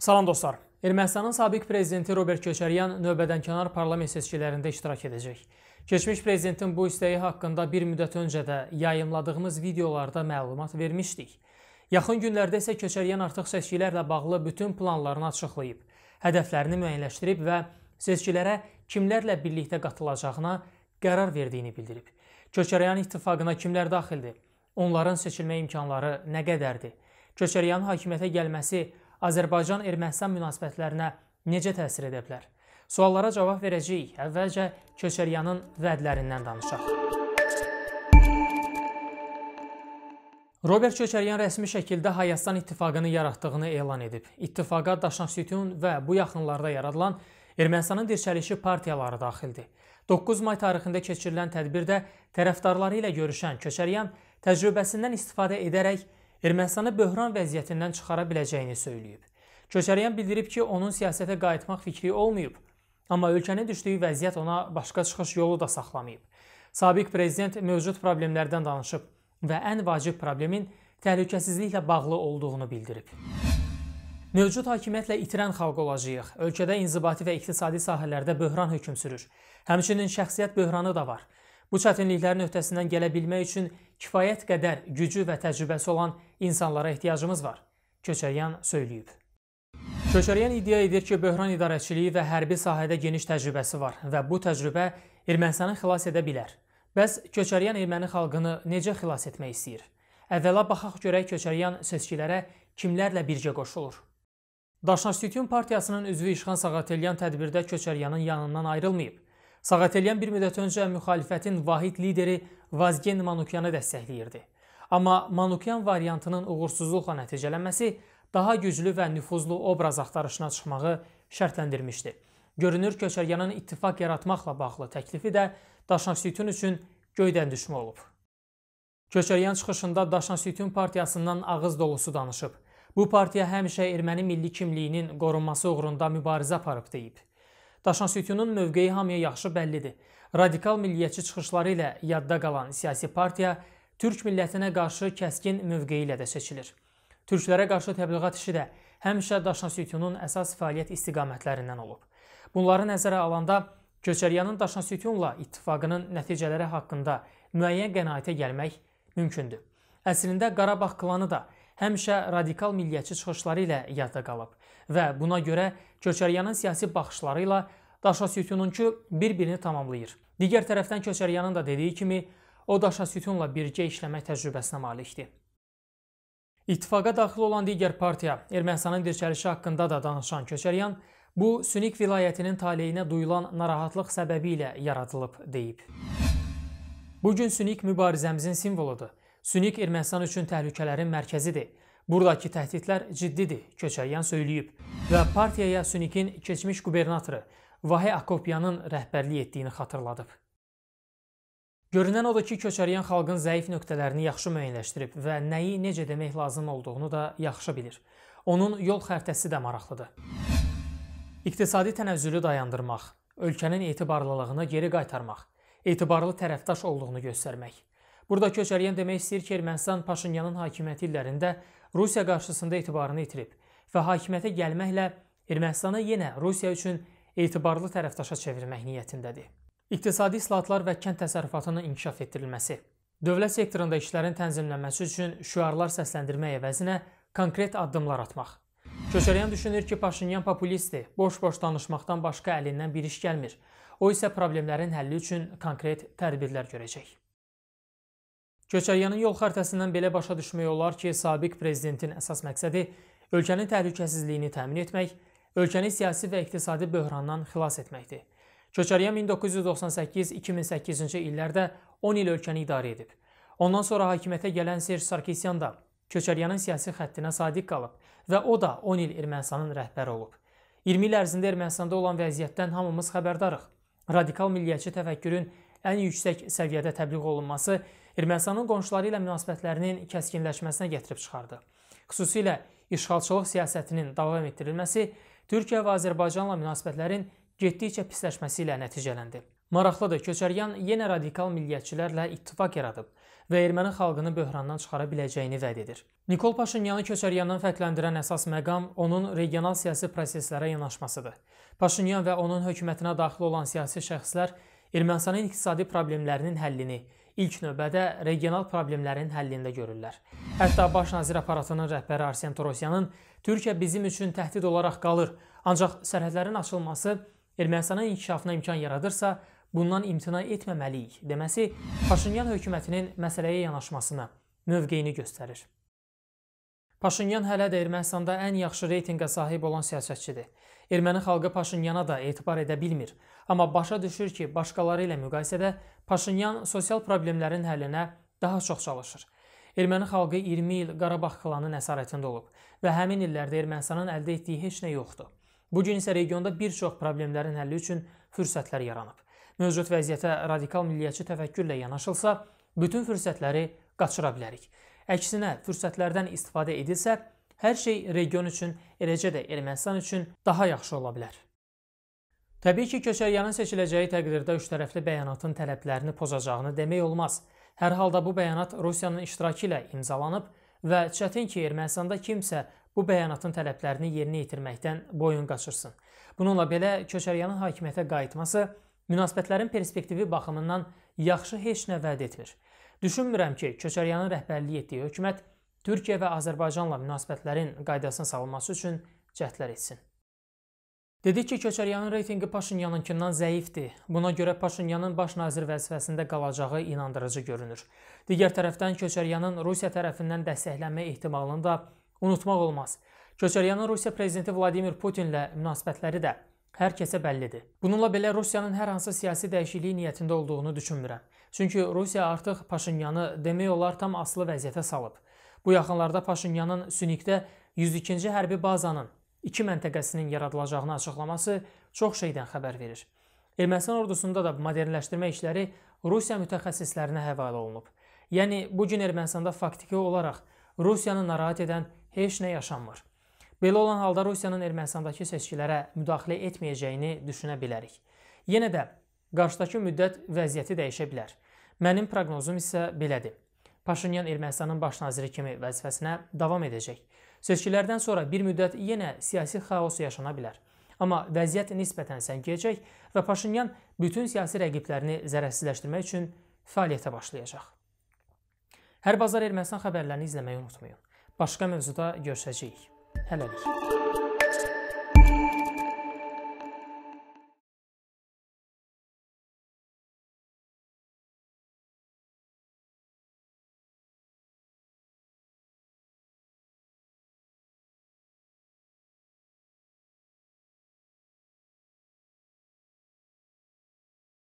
Salam dostlar. Ermənistanın sabiq prezidenti Robert Köçəryan növbədənkənar parlament seçkilərində iştirak edəcək. Keçmiş prezidentin bu istəyi haqqında bir müddət öncə də yayımladığımız videolarda məlumat vermişdik. Yaxın günlərdə isə Köçəryan artıq seçkilərlə bağlı bütün planlarını açıqlayıb, hədəflərini müəyyənləşdirib və seçkilərə kimlərlə birlikdə qatılacağına qərar verdiyini bildirib. Köçəryan ittifaqına kimlər daxildir? Onların seçilmə imkanları nə qədərdir? Köçəryanın hakimiyyətə gəlməsi Azərbaycan-Ermənistan münasibətlərinə necə təsir edə bilər? Suallara cavab verəcəyik. Əvvəlcə Köçəryanın vədlərindən danışaq. Robert Köçəryan rəsmi şəkildə Hayastan İttifaqını yaratdığını elan edib. İttifaqa Daşnasyutun və bu yaxınlarda yaradılan Ermənistanın dirçəlişi partiyaları daxildir. 9 may tarixində keçirilən tədbirdə tərəfdarları ilə görüşən Köçəryan təcrübəsindən istifadə edərək Ermənistanı böhran vəziyyətindən çıxara biləcəyini söyləyib. Köçəryan bildirib ki, onun siyasətə qayıtmaq fikri olmayıb, amma ölkənin düşdüyü vəziyyət ona başqa çıxış yolu da saxlamayıb. Sabiq prezident mövcud problemlərdən danışıb və ən vacib problemin təhlükəsizliklə bağlı olduğunu bildirib. Mövcud hakimiyyətlə itirən xalq olacağıq. Ölkədə inzibati və iqtisadi sahələrdə böhran hökm sürür. Həmçinin şəxsiyyət böhranı da var. Bu çətinliklərin öhdəsindən gələ bilmək üçün kifayət qədər gücü və təcrübəsi olan insanlara ehtiyacımız var, Köçəryan söyləyib. Köçəryan iddia edir ki, böhran idarəçiliyi və hərbi sahədə geniş təcrübəsi var və bu təcrübə Ermənistanı xilas edə bilər. Bəs Köçəryan erməni xalqını necə xilas etmək istəyir? Əvvəla baxaq görək Köçəryan seçkilərə kimlərlə birgə qoşulur. Daşnaştityun partiyasının üzvü İşxan Sağatelyan tədbirdə Köçəryanın yanından ayrılmayıb. Sağatelyan bir müddət öncə müxalifətin vahid lideri Vazgen Manukyanı dəstəkləyirdi. Amma Manukyan variantının uğursuzluqla nəticələnməsi daha güclü və nüfuzlu obraz axtarışına çıxmağı şərtləndirmişdi. Görünür köçəryanın ittifaq yaratmaqla bağlı təklifi də Daşnaksütün üçün göydən düşmə olub. Köçəryan çıxışında Daşnaksütün partiyasından ağız dolusu danışıb. Bu partiya həmişə erməni milli kimliyinin qorunması uğrunda mübarizə aparıb deyib. Daşnaksütünün mövqeyi hamıya yaxşı bəllidir. Radikal milliyyətçi çıxışları ilə yadda qalan siyasi partiya türk millətinə qarşı kəskin mövqeyi ilə də seçilir. Türklərə qarşı təbliğat işi də həmişə Daşnasütyunun əsas fəaliyyət istiqamətlərindən olub. Bunları nəzərə alanda Köçəryanın Daşnasütyunla ittifaqının nəticələri haqqında müəyyən qənaətə gəlmək mümkündür. Əslində Qarabağ klanı da həmişə radikal milliyyətçi çıxışları ilə yadda qalıb və buna görə Köçəryanın siyasi baxışları ilə Daşnasütyununki bir-birini tamamlayır. Digər tərəfdən Köçəryanın da dediyi kimi O daşa sütunla birgə işləmək təcrübəsinə malikdir. İttifaqa daxil olan digər partiya Ermənistanın dirçəlişi haqqında da danışan Köçəryan, bu Sünik vilayətinin taleyinə duyulan narahatlıq səbəbi ilə yaradılıb deyib. Bu gün Sünik mübarizəmizin simvoludur. Sünik Ermənistan üçün təhlükələrin mərkəzidir. Buradakı təhdidlər ciddidir, Köçəryan söyləyib və partiyaya Sünikin keçmiş qubernatoru Vahe Akopyanın rəhbərlik etdiyini xatırladıb. Görünən odur ki, köçəriyən xalqın zəif nöqtələrini yaxşı müəyyənləşdirib və nəyi necə demək lazım olduğunu da yaxşı bilir. Onun yol xəritəsi də maraqlıdır. İqtisadi tənəzzülü dayandırmaq, ölkənin etibarlılığını geri qaytarmaq, etibarlı tərəfdaş olduğunu göstərmək. Burada köçəriyən demək istəyir ki, Ermənistan Paşinyanın hakimiyyəti illərində Rusiya qarşısında etibarını itirib və hakimiyyətə gəlməklə Ermənistanı yenə Rusiya üçün etibarlı tərəfdaşa çevirmək niyyətindədir. İqtisadi islahatlar və kənd təsərrüfatının inkişaf etdirilməsi. Dövlət sektorunda işlərin tənzimlənməsi üçün şüarlar səsləndirmək əvəzinə konkret addımlar atmaq. Köçəryan düşünür ki, Paşinyan populistdir, boş-boş danışmaqdan başqa əlindən bir iş gəlmir. O isə problemlərin həlli üçün konkret tədbirlər görəcək. Köçəryanın yol xəritəsindən belə başa düşmək olar ki, sabiq prezidentin əsas məqsədi ölkənin təhlükəsizliyini təmin etmək, ölkəni siyasi və iqtisadi böhrandan xilas etməkdir. Köçəriyə 1998-2008-ci illərdə 10 il ölkəni idarə edib. Ondan sonra hakimiyyətə gələn Serj Sarkisyan da Köçəriyanın siyasi xəttinə sadiq qalıb və o da 10 il Ermənistanın rəhbəri olub. 20 il ərzində Ermənistanda olan vəziyyətdən hamımız xəbərdarıq. Radikal milliyyətçi təfəkkürün ən yüksək səviyyədə təbliğ olunması Ermənistanın qonşuları ilə münasibətlərinin kəskinləşməsinə gətirib çıxardı. Xüsusilə işğalçılıq siyasətinin davam etdirilməsi Türkiyə və Azərbaycanla münasibətlərin getdikcə pisləşməsi ilə nəticələndi. Maraqlıdır, Köçəryan yenə radikal milliyətçilərlə ittifaq yaradıb və erməni xalqını böhrandan çıxara biləcəyini vəd edir. Nikol Paşinyanı Köçəryandan fərqləndirən əsas məqam onun regional siyasi proseslərə yanaşmasıdır. Paşinyan və onun hökumətinə daxil olan siyasi şəxslər Ermənistanın iqtisadi problemlərinin həllini ilk növbədə regional problemlərin həllində görürlər. Hətta baş nazir aparatının rəhbəri Arsen Torosyanın Türkiyə bizim üçün təhdid olaraq qalır, ancaq sərhədlərin açılması Ermənistanın inkişafına imkan yaradırsa, bundan imtina etməməliyik deməsi Paşinyan hökumətinin məsələyə yanaşmasını, mövqeyini göstərir. Paşinyan hələ də Ermənistanda ən yaxşı reytinqə sahib olan siyasətçidir. Erməni xalqı Paşinyana da etibar edə bilmir, amma başa düşür ki, başqaları ilə müqayisədə Paşinyan sosial problemlərin həllinə daha çox çalışır. Erməni xalqı 20 il Qarabağ klanının əsarətində olub və həmin illərdə Ermənistanın əldə etdiyi heç nə yoxdur. Bu gün isə regionda bir çox problemlərin həlli üçün fürsətlər yaranıb. Mövcud vəziyyətə radikal milliyyətçi təfəkkürlə yanaşılsa, bütün fürsətləri qaçıra bilərik. Əksinə, fürsətlərdən istifadə edilsə, hər şey region üçün, eləcə də Ermənistan üçün daha yaxşı ola bilər. Təbii ki, Köçəryanın seçiləcəyi təqdirdə üçtərəfli bəyanatın tələblərini pozacağını demək olmaz. Hər halda bu bəyanat Rusiyanın iştirakı ilə imzalanıb və çətin ki, Ermənistanda kimsə bu bəyanatın tələblərini yerinə yetirməkdən boyun qaçırsın. Bununla belə Köçəryanın hakimiyyətə qayıtması münasibətlərin perspektivi baxımından yaxşı heç nə vəd etmir. Düşünmürəm ki, Köçəryanın rəhbərliyi etdiyi hökumət Türkiyə və Azərbaycanla münasibətlərin qaydasını salınması üçün cəhdlər etsin. Dedik ki, Köçəryanın reytinqi Paşinyanınkindən zəifdir. Buna görə Paşinyanın baş nazir vəzifəsində qalacağı inandırıcı görünür. Digər tərəfdən Köçəryanın Rusiya tərəfindən dəstəklənmə ehtimalını da unutmaq olmaz. Köçəryanın Rusiya prezidenti Vladimir Putinlə münasibətləri də hər kəsə bəllidir. Bununla belə Rusiyanın hər hansı siyasi dəyişikliyi niyyətində olduğunu düşünmürəm. Çünki Rusiya artıq Paşinyanı demək olar tam asılı vəziyyətə salıb. Bu yaxınlarda Paşinyanın Sünikdə 102-ci hərbi bazanın iki məntəqəsinin yaradılacağını açıqlaması çox şeydən xəbər verir. Ermənistan ordusunda da modernləşdirmə işləri Rusiya mütəxəssislərinə həvalə olunub. Yəni bu gün Ermənistanda faktiki olaraq Rusiyanı narahat edən heç nə yaşanmır. Belə olan halda Rusiyanın Ermənistandakı seçkilərə müdaxilə etməyəcəyini düşünə bilərik. Yenə də qarşıdakı müddət vəziyyəti dəyişə bilər. Mənim proqnozum isə belədir. Paşinyan Ermənistanın baş naziri kimi vəzifəsinə davam edəcək. Seçkilərdən sonra bir müddət yenə siyasi xaos yaşana bilər. Amma vəziyyət nisbətən səngiyəcək və Paşinyan bütün siyasi rəqiblərini zərərsizləşdirmək üçün fəaliyyətə başlayacaq. Hər bazar Ermənistan xəbərlərini izləməyi unutmayın başqa mövzuda görüşəcəyik. Hələlik.